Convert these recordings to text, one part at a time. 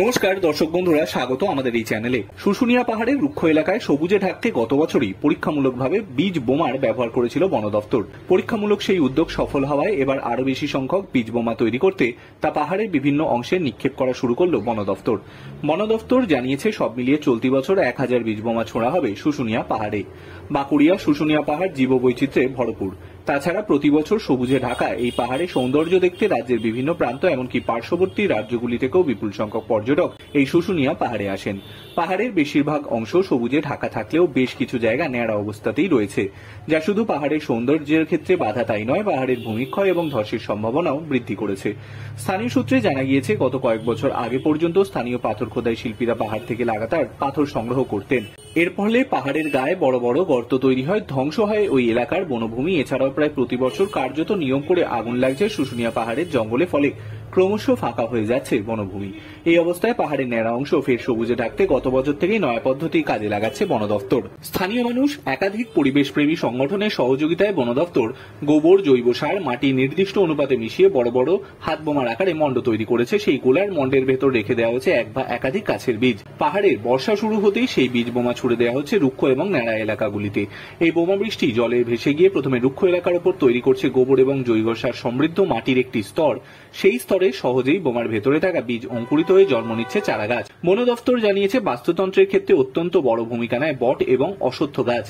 নমস্কার দর্শক বন্ধুরা স্বাগত আমাদের এই চ্যানেলে শুশুনিয়া পাহাড়ের রুক্ষ এলাকায় সবুজে ঢাককে গত বছরই পরীক্ষামূলকভাবে বীজ বোমার ব্যবহার করেছিল বন দপ্তর পরীক্ষামূলক সেই উদ্যোগ সফল হওয়ায় এবার আরো বেশি সংখ্যক বীজ বোমা তৈরি করতে তা পাহাড়ের বিভিন্ন অংশে নিক্ষেপ করা শুরু করল বন দপ্তর বন দপ্তর জানিয়েছে সব মিলিয়ে চলতি বছর এক হাজার বীজ বোমা ছোড়া হবে শুশুনিয়া পাহাড়ে বাকুড়িয়া শুশুনিয়া পাহাড় জীববৈচিত্র্যে ভরপুর তাছাড়া প্রতি বছর সবুজে ঢাকা এই পাহাড়ের সৌন্দর্য দেখতে রাজ্যের বিভিন্ন প্রান্ত এমনকি পার্শ্ববর্তী রাজ্যগুলি থেকেও বিপুল সংখ্যক পর্যটক এই শুশুনিয়া পাহাড়ে আসেন পাহাড়ের বেশিরভাগ অংশ সবুজে ঢাকা থাকলেও বেশ কিছু জায়গা ন্যাড়া অবস্থাতেই রয়েছে যা শুধু পাহাড়ের সৌন্দর্যের ক্ষেত্রে বাধা তাই নয় পাহাড়ের ভূমিক্ষয় এবং ধসের সম্ভাবনাও বৃদ্ধি করেছে স্থানীয় সূত্রে জানা গিয়েছে গত কয়েক বছর আগে পর্যন্ত স্থানীয় পাথর খোদাই শিল্পীরা পাহাড় থেকে লাগাতার পাথর সংগ্রহ করতেন এর ফলে পাহাড়ের গায়ে বড় বড় গর্ত তৈরি হয় ধ্বংস হয় ওই এলাকার বনভূমি এছাড়াও প্রায় প্রতি বছর কার্যত নিয়ম করে আগুন লাগছে শুশুনিয়া পাহাড়ের জঙ্গলে ফলে ক্রমশ ফাঁকা হয়ে যাচ্ছে বনভূমি এই অবস্থায় পাহাড়ের ন্যাড়া অংশ ফের সবুজে ডাকতে গত বছর থেকেই নয়া পদ্ধতি কাজে লাগাচ্ছে বন দপ্তর স্থানীয় মানুষ একাধিক পরিবেশ প্রেমী সংগঠনের সহযোগিতায় বন দপ্তর গোবর জৈব সার মাটি নির্দিষ্ট অনুপাতে মিশিয়ে বড় বড় হাত বোমার আকারে মন্ড তৈরি করেছে সেই গোলার মণ্ডের ভেতর রেখে দেওয়া হয়েছে এক বা একাধিক গাছের বীজ পাহাড়ের বর্ষা শুরু হতেই সেই বীজ বোমা ছুড়ে দেওয়া হচ্ছে রুক্ষ এবং ন্যাড়া এলাকাগুলিতে এই বোমা বৃষ্টি জলে ভেসে গিয়ে প্রথমে রুক্ষ এলাকার উপর তৈরি করছে গোবর এবং জৈব সার সমৃদ্ধ মাটির একটি স্তর সেই স্তরে করে সহজেই বোমার ভেতরে থাকা বীজ অঙ্কুরিত হয়ে জন্ম নিচ্ছে চারা গাছ বন দফতর জানিয়েছে বাস্তুতন্ত্রের ক্ষেত্রে অত্যন্ত বড় ভূমিকা নেয় বট এবং অসত্য গাছ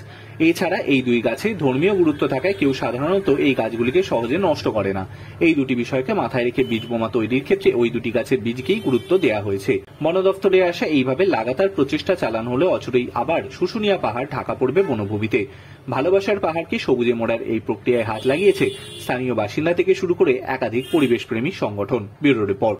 এছাড়া এই দুই গাছে ধর্মীয় গুরুত্ব থাকায় কেউ সাধারণত এই গাছগুলিকে সহজে নষ্ট করে না এই দুটি বিষয়কে মাথায় রেখে বীজ বোমা তৈরির ক্ষেত্রে ওই দুটি গাছের বীজকেই গুরুত্ব দেওয়া হয়েছে বন দফতরে আসা এইভাবে লাগাতার প্রচেষ্টা চালান হলে অচরেই আবার শুশুনিয়া পাহাড় ঢাকা পড়বে বনভূমিতে ভালোবাসার পাহাড়কে সবুজে মোড়ার এই প্রক্রিয়ায় হাত লাগিয়েছে স্থানীয় বাসিন্দা থেকে শুরু করে একাধিক পরিবেশপ্রেমী সংগঠন ব্যুরো রিপোর্ট